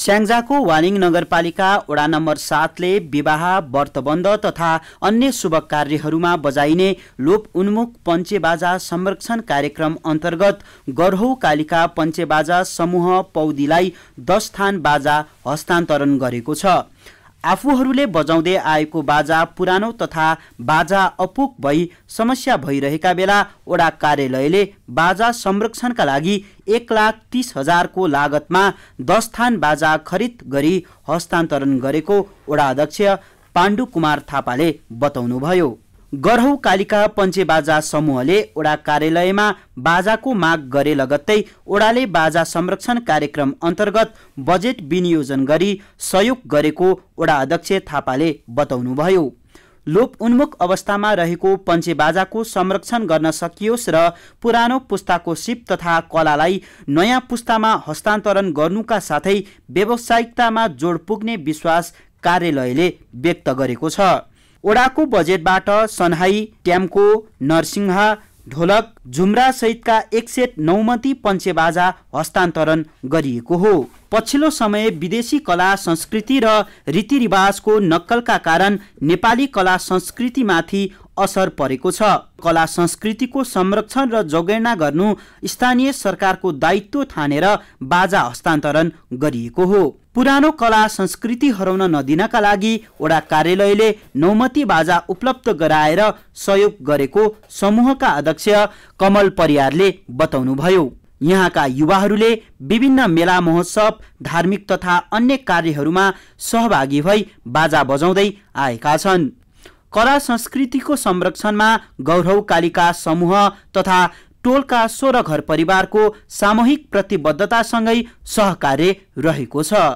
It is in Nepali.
स्याङ्जाको वालिङ नगरपालिका वडा नम्बर सातले विवाह व्रतबन्ध तथा अन्य शुभ कार्यहरूमा बजाइने लोप उन्मुख पञ्चेबाजा संरक्षण कार्यक्रम अन्तर्गत गर्हौ कालिका पञ्चेबाजा समूह पौदीलाई दस थान बाजा हस्तान्तरण गरेको छ आफूहरूले बजाउँदै आएको बाजा पुरानो तथा बाजा अपुक भई समस्या भइरहेका बेला वडा कार्यालयले बाजा संरक्षणका लागि एक लाख तिस हजारको लागतमा दस थान बाजा खरिद गरी हस्तान्तरण गरेको वडा अध्यक्ष पाण्डु कुमार थापाले बताउनुभयो गरौँ कालिका पञ्चेबाजा समूहले ओडा कार्यालयमा बाजाको माग गरे लगत्तै ओडाले बाजा संरक्षण कार्यक्रम अन्तर्गत बजेट विनियोजन गरी सहयोग गरेको ओडा अध्यक्ष थापाले बताउनुभयो लोप उन्मुख अवस्थामा रहेको पञ्चेबाजाको संरक्षण गर्न सकियोस् र पुरानो पुस्ताको सिप तथा कलालाई नयाँ पुस्तामा हस्तान्तरण गर्नुका साथै व्यावसायिकतामा जोड पुग्ने विश्वास कार्यालयले व्यक्त गरेको छ ओडाको बजेटबाट सन्हाई ट्याम्को नरसिंहा ढोलक झुम्रा सहितका एक सेट नौमती पञ्चेबाजा हस्तान्तरण गरिएको हो पछिल्लो समय विदेशी कला संस्कृति र रीतिरिवाजको नक्कलका कारण नेपाली कला संस्कृतिमाथि असर परेको छ कला संस्कृतिको संरक्षण र जोगेर्ना गर्नु स्थानीय सरकारको दायित्व ठानेर बाजा हस्तान्तरण गरिएको हो पुरानो कला संस्कृति हराउन नदिनका लागि वडा कार्यालयले नौमती बाजा उपलब्ध गराएर सहयोग गरेको समूहका अध्यक्ष कमल परियारले बताउनुभयो यहाँका युवाहरूले विभिन्न मेला महोत्सव धार्मिक तथा अन्य कार्यहरूमा सहभागी भई बाजा बजाउँदै आएका छन् कला संस्कृतिको संरक्षणमा गौरव कालिका समूह तथा टोलका सोह्र घर परिवारको सामूहिक प्रतिबद्धतासँगै सहकार्य रहेको छ